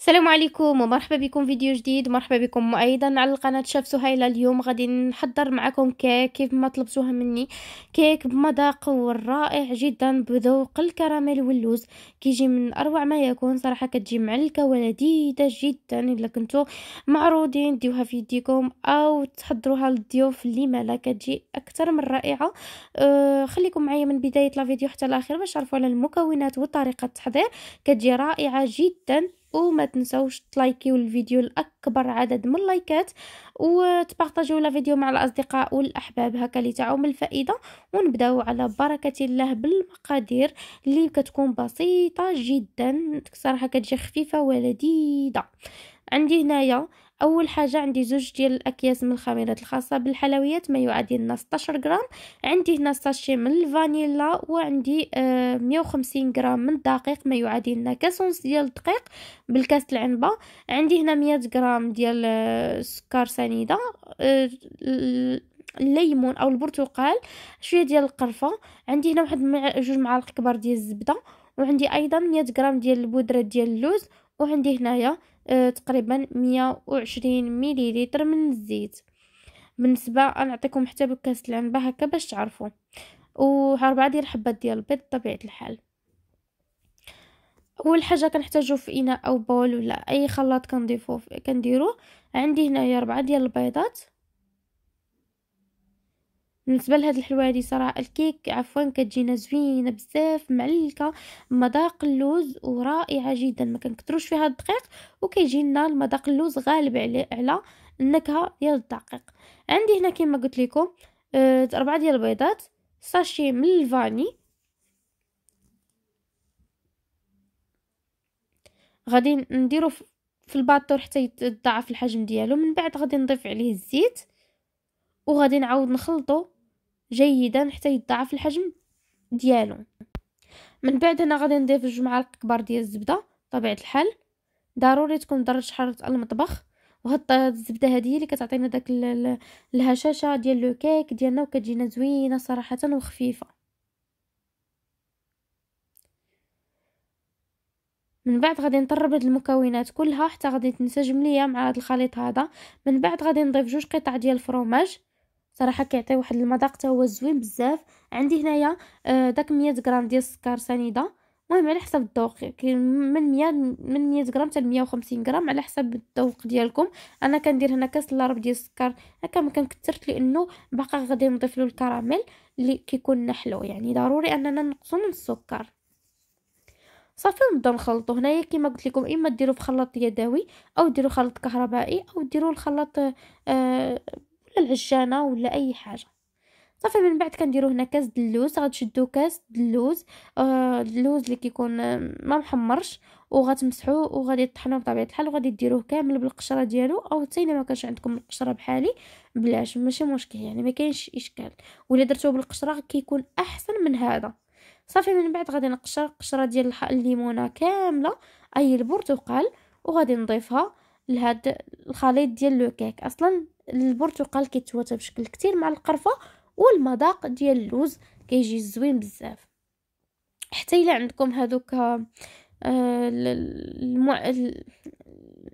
السلام عليكم ومرحبا بكم فيديو جديد مرحبا بكم ايضا على القناه شاف سهيله اليوم غادي نحضر معكم كيك كيف ما طلبتوها مني كيك بمذاق رائع جدا بذوق الكراميل واللوز كيجي من اروع ما يكون صراحه كتجي معلكه ولذيذه جدا الا كنتو معروضين ديوها في يديكم او تحضروها للضيوف اللي ما كتجي اكثر من رائعه أه خليكم معايا من بدايه الفيديو حتى الاخير باش تعرفوا على المكونات وطريقه التحضير كتجي رائعه جدا وما تنسوش تلايكيو الفيديو لاكبر عدد من اللايكات وتبارطاجيو لا فيديو مع الاصدقاء والاحباب هكا تعوم الفائده ونبداو على بركه الله بالمقادير اللي كتكون بسيطه جدا صراحه كتجي خفيفه ولذيذه عندي هنايا اول حاجه عندي زوج ديال الاكياس من الخميرات الخاصه بالحلويات ما يعادل 16 غرام عندي هنا ساشي من الفانيلا وعندي آه 150 غرام من الدقيق ما يعادل كاس كاسونس ديال الدقيق بالكاس العنبه عندي هنا 100 غرام ديال السكر آه، سنيده آه الليمون او البرتقال شويه ديال القرفه عندي هنا واحد مع جوج معالق كبار ديال الزبده وعندي ايضا 100 غرام ديال البودره ديال اللوز وعندي هنايا آه، تقريبا 120 مليلتر من الزيت بالنسبه نعطيكم حتى بكاس العنبه هكا باش تعرفوا واربعه ديال الحبات ديال البيض بطبيعه الحال اول حاجه كنحتاجو في اناء او بول ولا اي خلاط كنضيفو كنديروه عندي هنايا ربعة ديال البيضات بالنسبه لهاد الحلوه هادي صراحه الكيك عفوا كتجينا زوينه بزاف معلكه مذاق اللوز ورائعه جدا ما كنكثروش فيها الدقيق وكيجي لنا المذاق اللوز غالب على على النكهه ديال الدقيق عندي هنا كما قلت لكم آه، أربعة ديال البيضات ساشي من الفاني غادي نديرو في الباطور حتى يتضاعف الحجم ديالو من بعد غادي نضيف عليه الزيت وغادي نعاود نخلطو جيدا حتى يضاعف الحجم ديالو من بعد هنا غادي نضيف جوج معالق كبار ديال الزبده طبيعه الحال ضروري تكون درجه حراره المطبخ وهاد الزبده هذه اللي كتعطينا داك الهشاشه ديال لو كيك ديالنا وكتجينا زوينه صراحه وخفيفه من بعد غادي نطرب هاد المكونات كلها حتى غادي تنسجم ليا مع هاد الخليط هذا من بعد غادي نضيف جوج قطع ديال الفرماج صراحه كيعطي واحد المذاق حتى هو زوين بزاف عندي هنايا آه، داك 100 غرام ديال السكر سنيده المهم على حسب الذوق كاين من 100 من 100 غرام حتى 150 غرام على حسب الذوق ديالكم انا كندير هنا كاس ربع ديال السكر هكا ما كنكثرش لانه باقا غادي نضيف له الكراميل اللي كيكون حلو يعني ضروري اننا نقصوا من السكر صافي نبداو نخلطو هنايا كما قلت لكم اما ديروا في خلاط يدوي او ديروا خلاط كهربائي او ديروا الخلاط آه ولا العجانه ولا اي حاجه صافي من بعد كنديرو هنا كاس د اللوز غتشدو كاس دلوز آه اللوز اللي كيكون آه، ما محمرش وغتمسحوه وغادي طحنوه بطبيعه الحال وغادي ديروه كامل بالقشره ديالو او حتى الا ما كانش عندكم القشره بحالي بلاش ماشي مشكل يعني ما كاينش اشكال ولا درتوه بالقشره كيكون احسن من هذا صافي من بعد غادي نقشر قشره ديال الليمونه كامله اي البرتقال وغادي نضيفها لهاد الخليط ديال لو كيك اصلا البرتقال كيتواتى بشكل كتير مع القرفه والمذاق ديال اللوز كيجي زوين بزاف حتى الا عندكم هذوك آه، المع...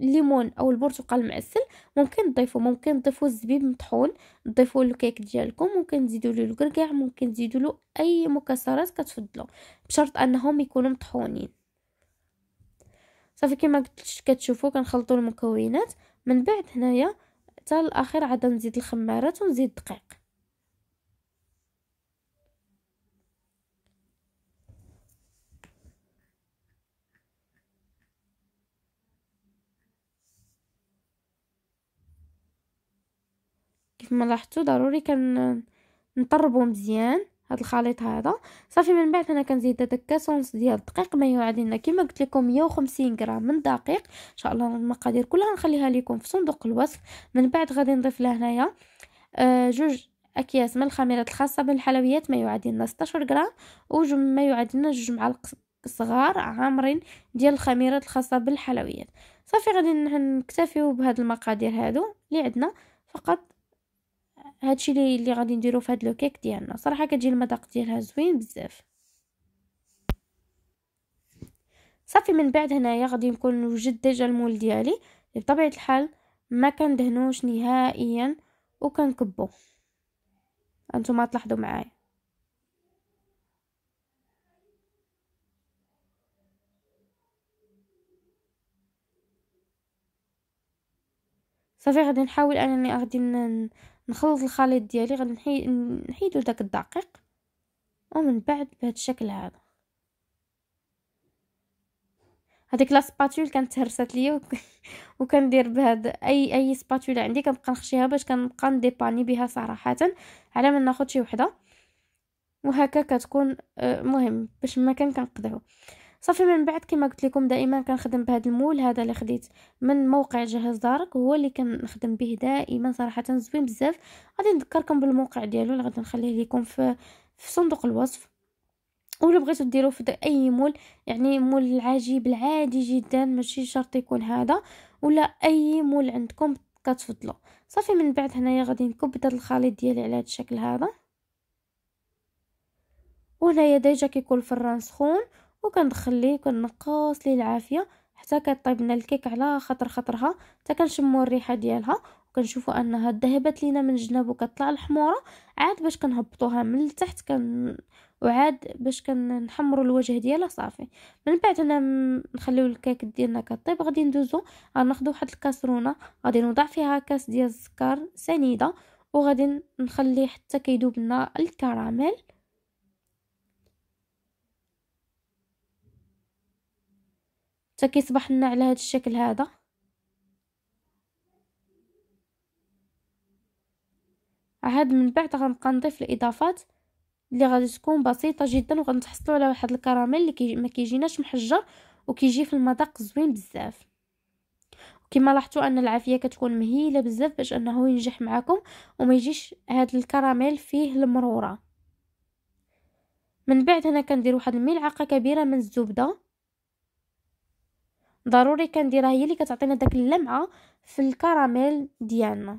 الليمون او البرتقال المعسل ممكن تضيفوا ممكن تضيفوا الزبيب مطحون تضيفوا الكيك ديالكم ممكن تزيدوا له الكركاع ممكن تزيدوا له اي مكسرات كتفضلوا بشرط انهم يكونوا مطحونين صافي كما كتشوفوا كنخلطوا المكونات من بعد هنايا حتى الاخير عاد نزيد الخمارات ونزيد الدقيق ما لاحظتوا ضروري كنطربوا مزيان هاد الخليط هذا صافي من بعد انا كنزيد هذاك كاسونس ديال الدقيق ما يعادلنا كما قلت لكم 150 غرام من الدقيق ان شاء الله المقادير كلها نخليها لكم في صندوق الوصف من بعد غادي نضيف لهنايا آه جوج اكياس من الخميرات الخاصه بالحلويات ما يعادلنا 16 غرام وجم ما يعادلنا جوج معالق صغار عامرين ديال الخميرات الخاصه بالحلويات صافي غادي نكتفيو بهاد المقادير هادو اللي عندنا فقط هادشي اللي اللي غادي نديرو فهاد لو كيك ديالنا صراحه كتجي المذاق ديالها زوين بزاف صافي من بعد هنايا غادي نكون نوجد ديجا المول ديالي بطبيعه الحال ما كندهنوش نهائيا وكنكبو انتم تلاحظوا معايا صافي غادي نحاول انني غادي نخلط الخليط ديالي غنحيدو نحيدو داك الدقيق ومن بعد بهذا الشكل هذا هذيك لا سباتول كانت تهرسات ليا وكندير بهاد اي اي سباتولا عندي كنبقى نخشيها باش كنبقى نديباني بها صراحه على ما ناخذ شي وحده وهكا كتكون آه، مهم باش ما كان كنقدعو صافي من بعد كما قلت لكم دائما كنخدم بهذا المول هذا اللي خديت من موقع جهاز دارك هو اللي كنخدم به دائما صراحه زوين بزاف غادي نذكركم بالموقع ديالو اللي غادي نخليه لكم في في صندوق الوصف ولا بغيتو ديرو في اي مول يعني مول العجيب العادي جدا ماشي شرط يكون هذا ولا اي مول عندكم كتفضلوا صافي من بعد هنايا غادي نكب هذا الخليط ديالي على هذا الشكل هذا وهنايا ديجا كيكون الفران سخون وكندخل ليه كنقص ليه العافيه حتى كطيب لنا الكيك على خاطر خاطرها حتى كنشمو الريحه ديالها وكنشوفوا انها ذهبت لينا من الجناب وكطلع الحموره عاد باش كنهبطوها من التحت كن وعاد باش كنحمروا الوجه ديالها صافي من بعد انا نخليو الكيك ديالنا كطيب غادي ندوزو غناخذ واحد الكاسرونه غادي نوضع فيها كاس ديال السكر سنيده وغادي نخليه حتى كيدوب لنا الكراميل فكيصبح لنا على هذا الشكل هذا عاد من بعد غنبقى نضيف الاضافات اللي غادي تكون بسيطه جدا وغنتحصلوا على واحد الكراميل اللي كي ما كيجيناش محجر وكيجي في المذاق زوين بزاف كما لاحظتوا ان العافيه كتكون مهيله بزاف باش انه ينجح معكم وما يجيش هذا الكراميل فيه المروره من بعد هنا كندير واحد الملعقه كبيره من الزبده ضروري كنديرها هي اللي كتعطينا داك اللمعه في الكراميل ديالنا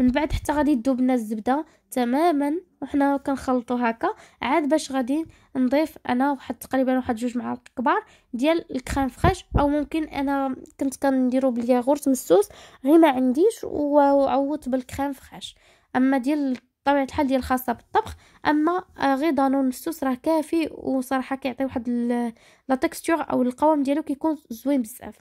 من بعد حتى غادي تذوب لنا الزبده تماما وحنا كنخلطو هكا عاد باش غادي نضيف انا واحد تقريبا واحد جوج معالق كبار ديال الكريم فريش او ممكن انا كنت كنديرو بالياغورت مسوس غير ما عنديش وعوضت بالكريم فريش اما ديال بطبيعه الحال ديال خاصه بالطبخ اما آه، غير دانون السوس راه كافي وصراحه كيعطي واحد لا تكستور او القوام ديالو كيكون زوين بزاف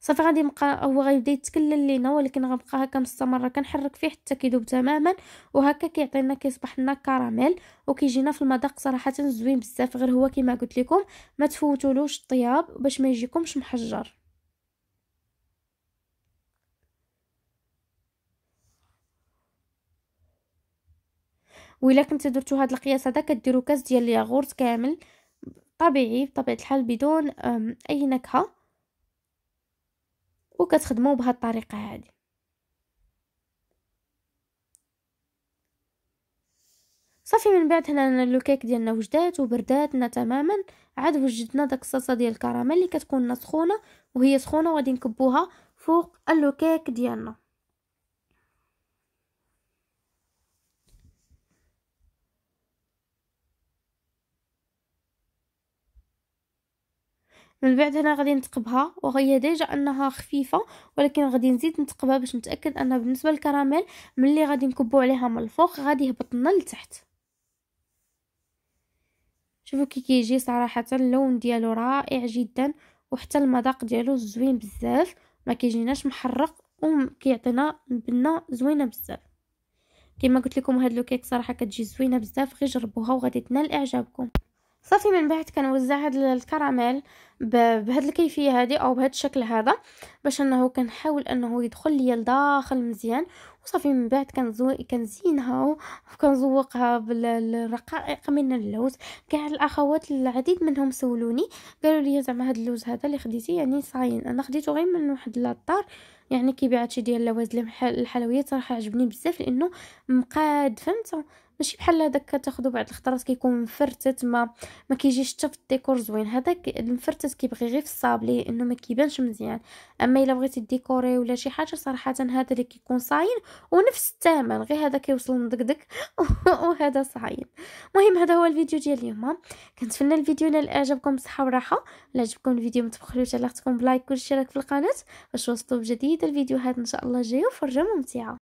صافي غادي نبقى هو غيبدا يتكلل لينا ولكن غنبقى هكا مستمره كنحرك فيه حتى كيذوب تماما وهكا كيعطينا كيصبح لنا كراميل وكيجينا في المذاق صراحه زوين بزاف غير هو كما قلت لكم ما تفوتولوش الطياب باش ما يجيكمش محجر وإلا كنت درتو هاد القياس هذا كديرو كاس ديال الياغورت كامل طبيعي بطبيعه الحال بدون اي نكهه وكتخدمو بهاد الطريقه هادي صافي من بعد هنا لوكيك ديالنا وجدات وبرداتنا تماما عاد وجدنا داك الصلصه ديال الكراميل اللي كتكون سخونه وهي سخونه وغادي نكبوها فوق اللوكيك ديالنا من بعد هنا غادي نتقبها وهي ديجا انها خفيفه ولكن غادي نزيد نتقبها باش نتاكد انها بالنسبه للكراميل ملي غادي نكبو عليها من الفوق غادي يهبط لنا لتحت شوفوا كي كيجي صراحه اللون ديالو رائع جدا وحتى المذاق ديالو زوين بزاف ما كيجيناش محرق وكيعطينا بنه زوينه بزاف كما قلت لكم هاد لوكيك صراحه كتجي زوينه بزاف غير جربوها وغادي تنال اعجابكم صافي من بعد كنوزع هاد الكراميل بهاد الكيفيه هادي او بهاد الشكل هذا باش انه كنحاول انه يدخل ليا لداخل مزيان وصافي من بعد كنزينها وكنزوقها بالرقائق من اللوز كاع الاخوات العديد منهم سولوني قالوا لي زعما هاد اللوز هذا اللي خديتي يعني صاين انا خديته غير من واحد الدار يعني كيبيع هادشي ديال اللواز الحلويات صراحه عجبني بزاف لانه مقاد فهمتوا ماشي بحال هذاك تاخذوا بعض الخضرات كيكون مفرتت ما ما كيجيش حتى في الديكور زوين هذاك المفرتت كيبغي غير في الصابلي انه ما كيبانش مزيان اما الا بغيتي ديكوري ولا شي حاجه صراحه هذا اللي كيكون صاين ونفس الثمن غير هذا كيوصل مدقدق وهذا صاين المهم هذا هو الفيديو ديال اليوم كنتمنى الفيديو نال اعجابكم بصحه وراحه الا عجبكم الفيديو ما تبخلوش على اختكم بلايك والاشتراك في القناه باش وصلوا بجديد الفيديوهات ان شاء الله الجايه وفرجه ممتعه